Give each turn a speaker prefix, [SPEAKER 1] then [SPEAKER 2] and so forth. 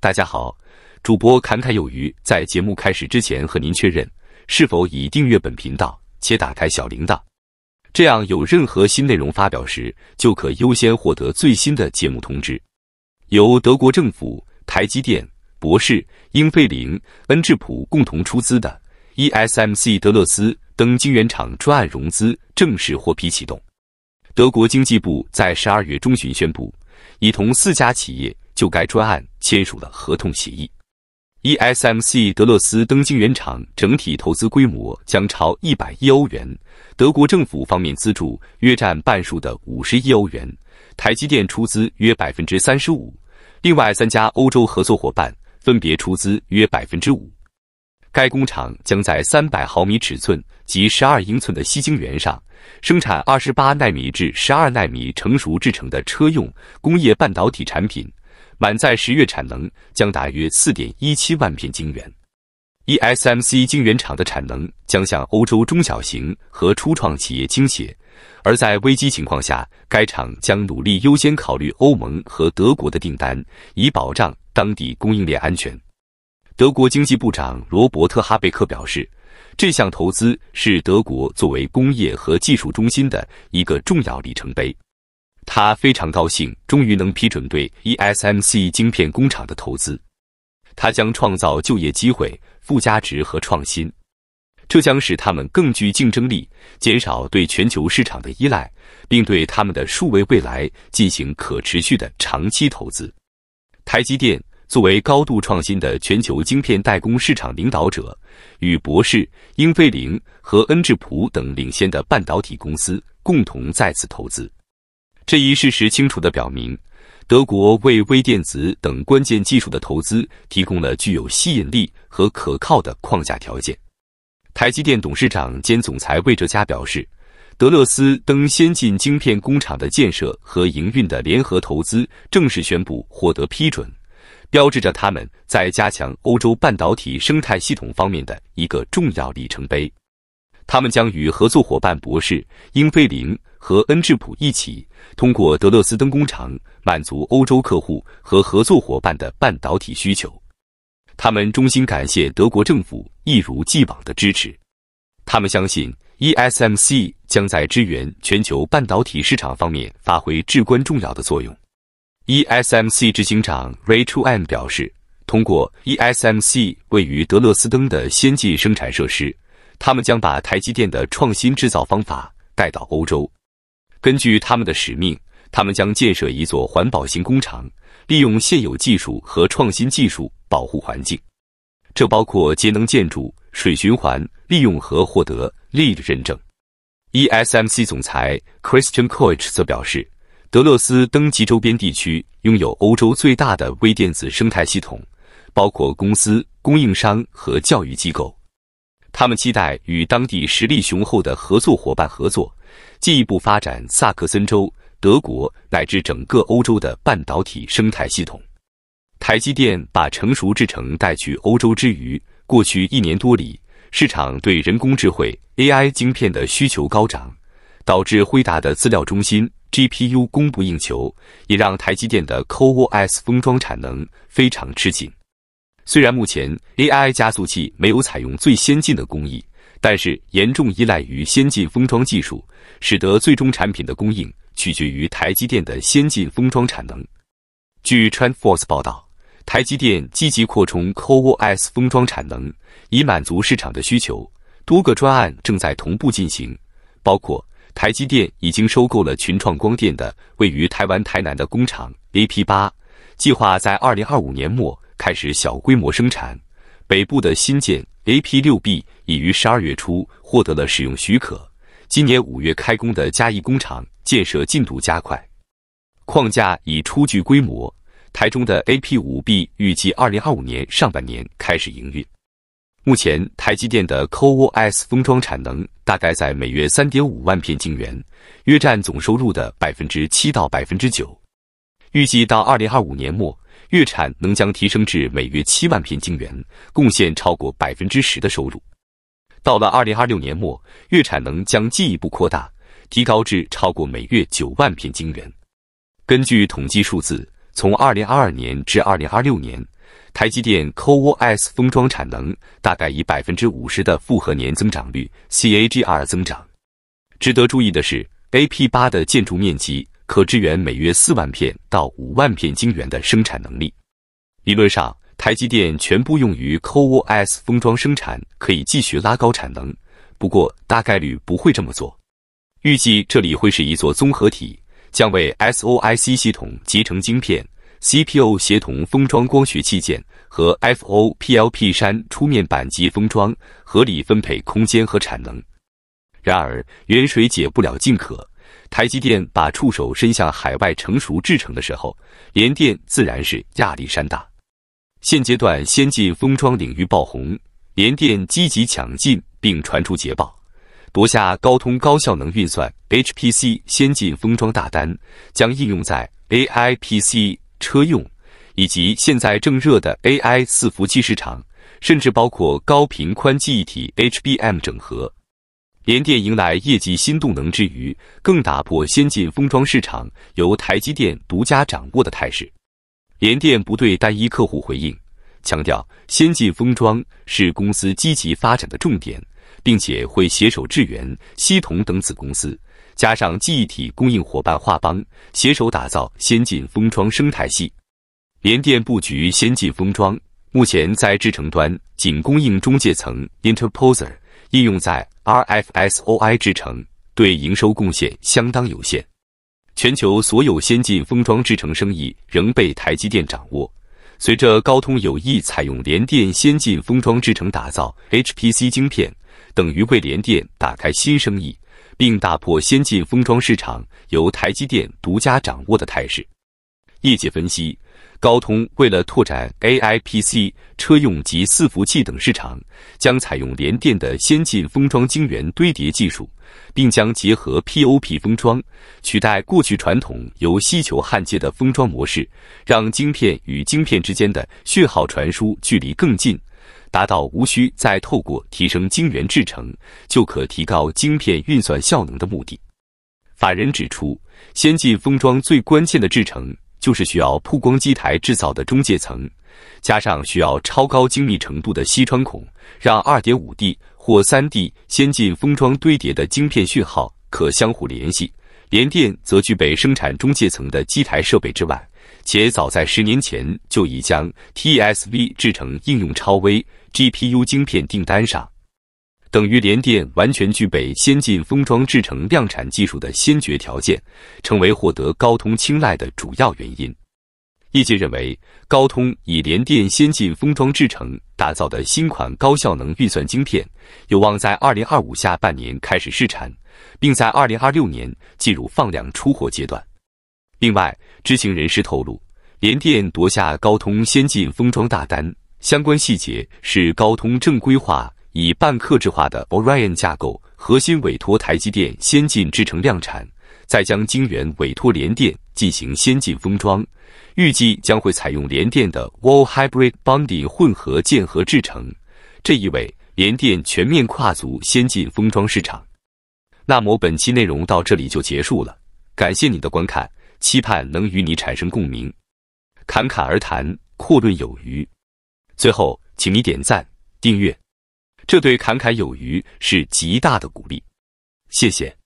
[SPEAKER 1] 大家好，主播侃侃有余。在节目开始之前，和您确认是否已订阅本频道且打开小铃铛，这样有任何新内容发表时，就可优先获得最新的节目通知。由德国政府、台积电、博士、英飞凌、恩智浦共同出资的 ESMC 德勒斯登晶圆厂专案融资正式获批启动。德国经济部在十二月中旬宣布，已同四家企业。就该专案签署了合同协议，ESMC 德勒斯登晶圆厂整体投资规模将超一百亿欧元，德国政府方面资助约占半数的五十亿欧元，台积电出资约百分之三十五，另外三家欧洲合作伙伴分别出资约百分之五。该工厂将在三百毫米尺寸及十二英寸的晶圆上生产二十八纳米至十二纳米成熟制成的车用工业半导体产品。满载十月产能将达约4.17万片晶圆，ESMC 晶圆厂的产能将向欧洲中小型和初创企业倾斜，而在危机情况下，该厂将努力优先考虑欧盟和德国的订单，以保障当地供应链安全。德国经济部长罗伯特哈贝克表示，这项投资是德国作为工业和技术中心的一个重要里程碑。他非常高兴，终于能批准对 ESMC 晶片工厂的投资。它将创造就业机会、附加值和创新。这将使他们更具竞争力，减少对全球市场的依赖，并对他们的数位未来进行可持续的长期投资。台积电作为高度创新的全球晶片代工市场领导者，与博士、英飞凌和恩智浦等领先的半导体公司共同在此投资。这一事实清楚的表明，德国为微电子等关键技术的投资提供了具有吸引力和可靠的框架条件。台积电董事长兼总裁魏哲嘉表示，德勒斯登先进晶片工厂的建设和营运的联合投资正式宣布获得批准，标志着他们在加强欧洲半导体生态系统方面的一个重要里程碑。他们将与合作伙伴博士英飞凌。和恩智浦一起，通过德勒斯登工厂满足欧洲客户和合作伙伴的半导体需求。他们衷心感谢德国政府一如既往的支持。他们相信 ESMC 将在支援全球半导体市场方面发挥至关重要的作用。ESMC 执行长 Ray Choum 表示：“通过 ESMC 位于德勒斯登的先进生产设施，他们将把台积电的创新制造方法带到欧洲。”根据他们的使命，他们将建设一座环保型工厂，利用现有技术和创新技术保护环境。这包括节能建筑、水循环利用和获得 LEED 认证。ESMC 总裁 Christian Koch 则表示，德勒斯登基周边地区拥有欧洲最大的微电子生态系统，包括公司、供应商和教育机构。他们期待与当地实力雄厚的合作伙伴合作，进一步发展萨克森州、德国乃至整个欧洲的半导体生态系统。台积电把成熟制成带去欧洲之余，过去一年多里，市场对人工智慧 AI 晶片的需求高涨，导致辉达的资料中心 GPU 供不应求，也让台积电的 CoWoS 封装产能非常吃紧。虽然目前 AI 加速器没有采用最先进的工艺，但是严重依赖于先进封装技术，使得最终产品的供应取决于台积电的先进封装产能。据 t r e n f o r c e 报道，台积电积极扩充 CoWoS 封装产能，以满足市场的需求。多个专案正在同步进行，包括台积电已经收购了群创光电的位于台湾台南的工厂 AP8，计划在2025年末。开始小规模生产，北部的新建 AP 六 B 已于十二月初获得了使用许可。今年五月开工的嘉义工厂建设进度加快，框架已初具规模。台中的 AP 五 B 预计二零二五年上半年开始营运。目前台积电的 CoWoS 封装产能大概在每月三点五万片晶圆，约占总收入的百分之七到百分之九。预计到二零二五年末。月产能将提升至每月七万片晶圆，贡献超过百分之十的收入。到了二零二六年末，月产能将进一步扩大，提高至超过每月九万片晶圆。根据统计数字，从二零二二年至二零二六年，台积电 CoWoS 封装产能大概以百分之五十的复合年增长率 （CAGR） 增长。值得注意的是，A.P. 八的建筑面积。可支援每月四万片到五万片晶圆的生产能力。理论上，台积电全部用于 CoWoS 封装生产，可以继续拉高产能。不过，大概率不会这么做。预计这里会是一座综合体，将为 SOIc 系统集成晶片、c p u 协同封装光学器件和 FOPLP 山出面板及封装，合理分配空间和产能。然而，远水解不了近渴。台积电把触手伸向海外成熟制程的时候，联电自然是亚历山大。现阶段先进封装领域爆红，联电积极抢进，并传出捷报，夺下高通高效能运算 HPC 先进封装大单，将应用在 AI PC、车用，以及现在正热的 AI 伺服器市场，甚至包括高频宽记忆体 HBM 整合。联电迎来业绩新动能之余，更打破先进封装市场由台积电独家掌握的态势。联电不对单一客户回应，强调先进封装是公司积极发展的重点，并且会携手致源、西同等子公司，加上记忆体供应伙伴华邦，携手打造先进封装生态系。联电布局先进封装，目前在制程端仅供应中介层 interposer。应用在 RFSOI 制程对营收贡献相当有限，全球所有先进封装制程生意仍被台积电掌握。随着高通有意采用联电先进封装制程打造 HPC 晶片，等于为联电打开新生意，并打破先进封装市场由台积电独家掌握的态势。业界分析。高通为了拓展 A I P C 车用及伺服器等市场，将采用联电的先进封装晶圆堆叠技术，并将结合 P O P 封装，取代过去传统由锡球焊接的封装模式，让晶片与晶片之间的讯号传输距离更近，达到无需再透过提升晶圆制程就可提高晶片运算效能的目的。法人指出，先进封装最关键的制程。就是需要曝光机台制造的中介层，加上需要超高精密程度的吸穿孔，让二点五 D 或三 D 先进封装堆叠的晶片讯号可相互联系。联电则具备生产中介层的机台设备之外，且早在十年前就已将 TSV 制成应用超微 GPU 晶片订单上。等于联电完全具备先进封装制成量产技术的先决条件，成为获得高通青睐的主要原因。业界认为，高通以联电先进封装制成打造的新款高效能运算晶片，有望在二零二五下半年开始试产，并在二零二六年进入放量出货阶段。另外，知情人士透露，联电夺下高通先进封装大单，相关细节是高通正规化以半克制化的 Orion 架构核心委托台积电先进制程量产，再将晶圆委托联电进行先进封装，预计将会采用联电的 Wall Hybrid Bonding 混合键合制程，这意味联电全面跨足先进封装市场。那么本期内容到这里就结束了，感谢你的观看，期盼能与你产生共鸣，侃侃而谈，阔论有余。最后，请你点赞订阅。这对侃侃有余是极大的鼓励，谢谢。